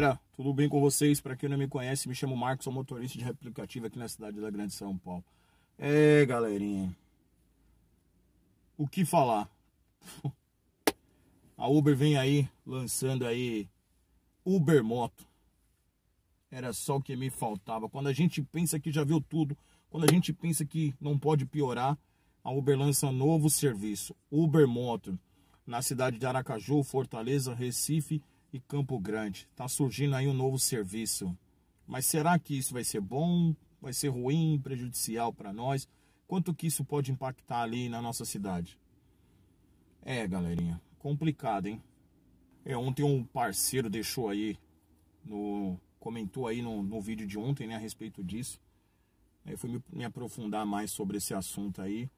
galera, tudo bem com vocês? Para quem não me conhece, me chamo Marcos, sou motorista de replicativo aqui na cidade da Grande São Paulo. É, galerinha, o que falar? A Uber vem aí lançando aí Uber Moto. Era só o que me faltava. Quando a gente pensa que já viu tudo, quando a gente pensa que não pode piorar, a Uber lança novo serviço, Uber Moto, na cidade de Aracaju, Fortaleza, Recife e Campo Grande. Está surgindo aí um novo serviço. Mas será que isso vai ser bom? Vai ser ruim, prejudicial para nós? Quanto que isso pode impactar ali na nossa cidade? É, galerinha, complicado, hein? É, ontem um parceiro deixou aí, no, comentou aí no, no vídeo de ontem, né, a respeito disso. Aí é, fui me, me aprofundar mais sobre esse assunto aí.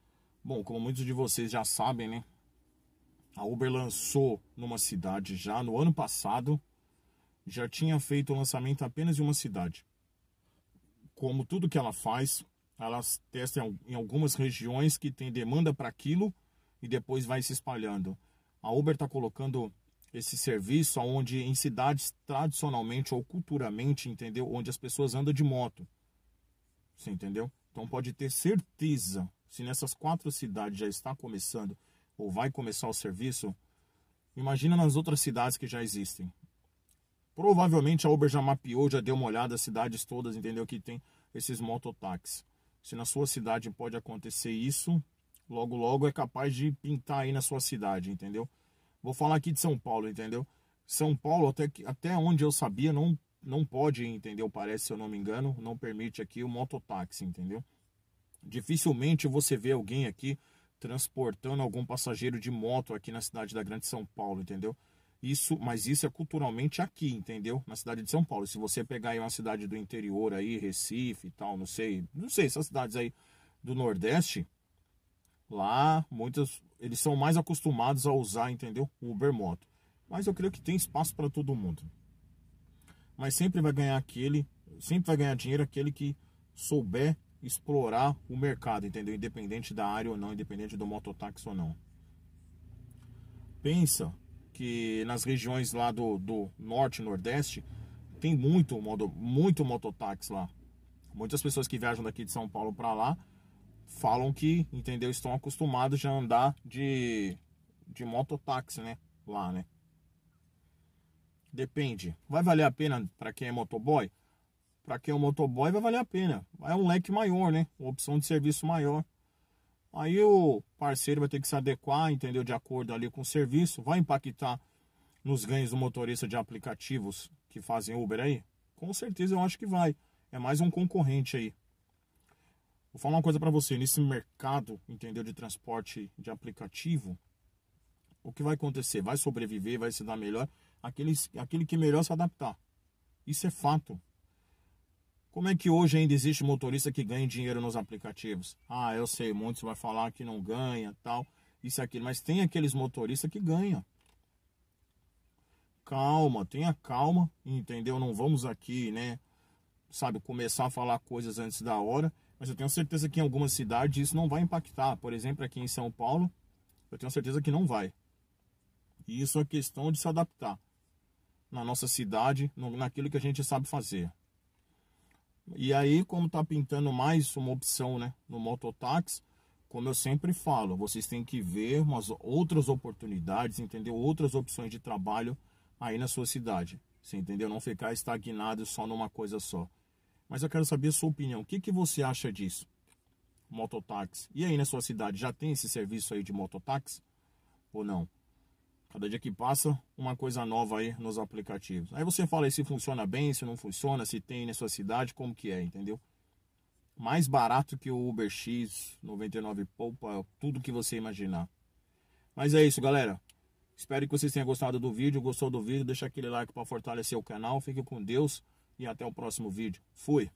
Bom, como muitos de vocês já sabem, né, a Uber lançou numa cidade já no ano passado, já tinha feito o lançamento apenas em uma cidade. Como tudo que ela faz, elas testa em algumas regiões que tem demanda para aquilo e depois vai se espalhando. A Uber está colocando esse serviço onde em cidades tradicionalmente ou culturalmente, entendeu? Onde as pessoas andam de moto. Você entendeu? Então pode ter certeza, se nessas quatro cidades já está começando ou vai começar o serviço, imagina nas outras cidades que já existem. Provavelmente a Uber já mapeou, já deu uma olhada as cidades todas, entendeu que tem esses mototáxis. Se na sua cidade pode acontecer isso, logo logo é capaz de pintar aí na sua cidade, entendeu? Vou falar aqui de São Paulo, entendeu? São Paulo, até, até onde eu sabia, não, não pode, entendeu? Parece, se eu não me engano, não permite aqui o mototáxi, entendeu? Dificilmente você vê alguém aqui transportando algum passageiro de moto aqui na cidade da Grande São Paulo, entendeu? Isso, mas isso é culturalmente aqui, entendeu? Na cidade de São Paulo. Se você pegar aí uma cidade do interior aí, Recife e tal, não sei, não sei, essas cidades aí do Nordeste, lá muitas eles são mais acostumados a usar, entendeu? Uber Moto. Mas eu creio que tem espaço para todo mundo. Mas sempre vai ganhar aquele, sempre vai ganhar dinheiro aquele que souber explorar o mercado, entendeu? Independente da área ou não, independente do mototáxi ou não. Pensa que nas regiões lá do, do norte e nordeste tem muito, muito mototáxi lá. Muitas pessoas que viajam daqui de São Paulo para lá falam que, entendeu, estão acostumados já a andar de, de mototáxi, né? Lá, né? Depende. Vai valer a pena para quem é motoboy? para quem é um motoboy vai valer a pena. É um leque maior, né? Uma opção de serviço maior. Aí o parceiro vai ter que se adequar, entendeu? De acordo ali com o serviço. Vai impactar nos ganhos do motorista de aplicativos que fazem Uber aí? Com certeza eu acho que vai. É mais um concorrente aí. Vou falar uma coisa para você, nesse mercado, entendeu, de transporte de aplicativo, o que vai acontecer? Vai sobreviver, vai se dar melhor aqueles aquele que melhor se adaptar. Isso é fato. Como é que hoje ainda existe motorista que ganha dinheiro nos aplicativos? Ah, eu sei, muitos vai falar que não ganha, tal, isso e aquilo, mas tem aqueles motoristas que ganham. Calma, tenha calma, entendeu? Não vamos aqui, né, sabe, começar a falar coisas antes da hora, mas eu tenho certeza que em algumas cidades isso não vai impactar. Por exemplo, aqui em São Paulo, eu tenho certeza que não vai. E isso é questão de se adaptar na nossa cidade, naquilo que a gente sabe fazer. E aí, como tá pintando mais uma opção, né, no mototáxi, como eu sempre falo, vocês têm que ver umas outras oportunidades, entendeu? outras opções de trabalho aí na sua cidade. Você entendeu? Não ficar estagnado só numa coisa só. Mas eu quero saber a sua opinião. O que, que você acha disso? Mototáxi. E aí na sua cidade já tem esse serviço aí de mototáxi? Ou não? Cada dia que passa, uma coisa nova aí nos aplicativos. Aí você fala aí se funciona bem, se não funciona, se tem na sua cidade, como que é, entendeu? Mais barato que o Uber X, 99 Poupa, tudo que você imaginar. Mas é isso, galera. Espero que vocês tenham gostado do vídeo. Gostou do vídeo? Deixa aquele like para fortalecer o canal. Fique com Deus e até o próximo vídeo. Fui!